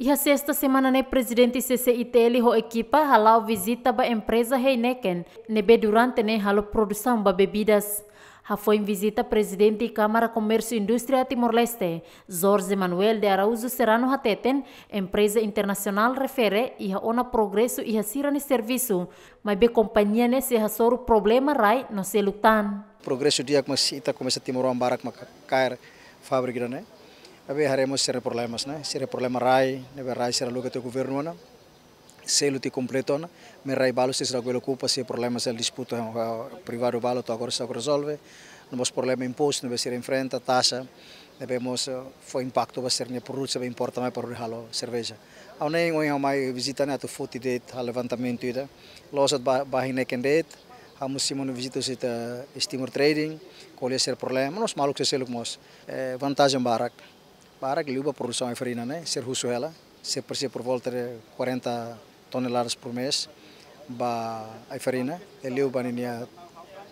E a sexta semana ne né, presidente CCITL ho equipa halau visita ba empresa Heineken, nebe durante ne né, halo produção ba bebidas. Ha foi em visita presidente e Câmara Comércio e Indústria Timor-Leste, Jorge Manuel de Araújo Serrano Hateten, empresa internacional refere e ha ona progresso e ha sira ne serviço, mas be companhia ne né, se ha soro problema rai no se Progresso dia mas ita começa Timor-Ambarak maka kair fábrica, né? Nabe haremos problemas, né? Seri problema rai, né? rai será lugar do governo, né? Se ele te completou, né? Me rai balo se será quello culpa se problemas é disputa privado balo to agora se resolve. Nós problema imposto, nabe seri enfrenta taxa, devemos eh, foi impacto vai ser ne produção importar mais para o halo cerveja. Ao nem o mais visita né A tu foti de levantamento ida. Losat bahine kendet, Hamos simon visita se ta steamer trading, colher ser problema, nós malucos se seluk mos. Eh, Vantagem barak para que a produção de farina, né? Ser russo ela, se precisa por volta de 40 toneladas por mês para a farina, ele a baninha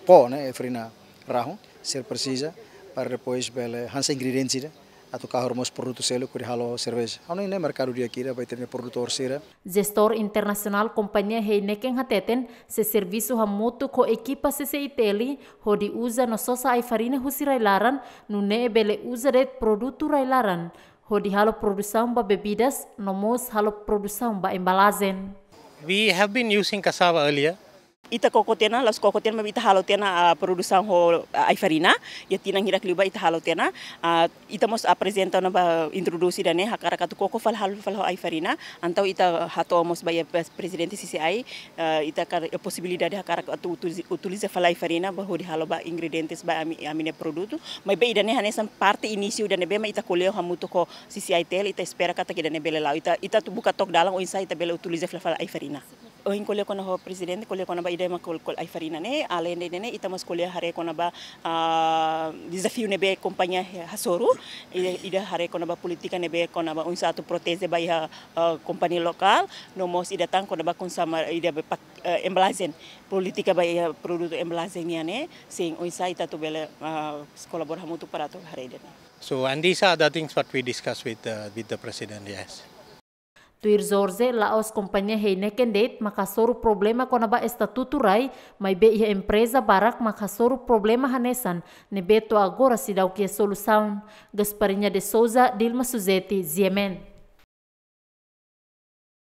pó, né? A farina rajon, ser precisa para depois bela hansa ingredientes, né? atu carro mais produto selo que halo cerveja. Ano ine mercado dia kira vai ter produto orsira. Gestor Internasional, kompanya Heineken hateten se serviço hamutu ko ekipa se iteli di uza no sosa ai farina husi laran nu ne e bele usa det produto railaran. di halo produção ba bebidas nomos halo produção ba embalazen. We have been using cassava earlier ita kokotena las kokotena halo halotena a produsan ho ai farina ya tina ngira kliba ita halotena ah, ah, a ya ah, ita mos presiden na ba introduksi dane hakara katu koko fal hal fal ai farina antau ita hato mos ba ya presidente CCI ita kar eh, possibilidade hakara katu utulize fal ai farina ba ho di halo ba ingredientes ba ami amine produto mai be dane sam parte inisiu dane be ma ita koleo hamuto ko CCI tel ita espera kata dane bele lau ita ita tu buka tok dalang o insa ita bele utiliza fal fal ai farina ohin kole kona ho president kole kona ba idema kol kol ai farina ne ale ne ne ita mas kole hare kona ba desafio ne be kompanya hasoru ida hare kona ba politika ne be kona ba un satu proteze ba iha kompani lokal nomos ida tang kona ba kon sama ida be pak politika ba iha produk emblazen ya ne sing un sa ita tu bele kolaborasi mutu para tu hare ida so and these are the things what we discuss with the uh, with the president yes Tuir Zorze laos kompanya Heineken kendet makasoru problema ko konaba estatuto rai mai be ia empresa barak makasoru problema hanesan nebeto agora se dau que é solução. Gasparinha de Souza, Dilma Suzete, Ziemen.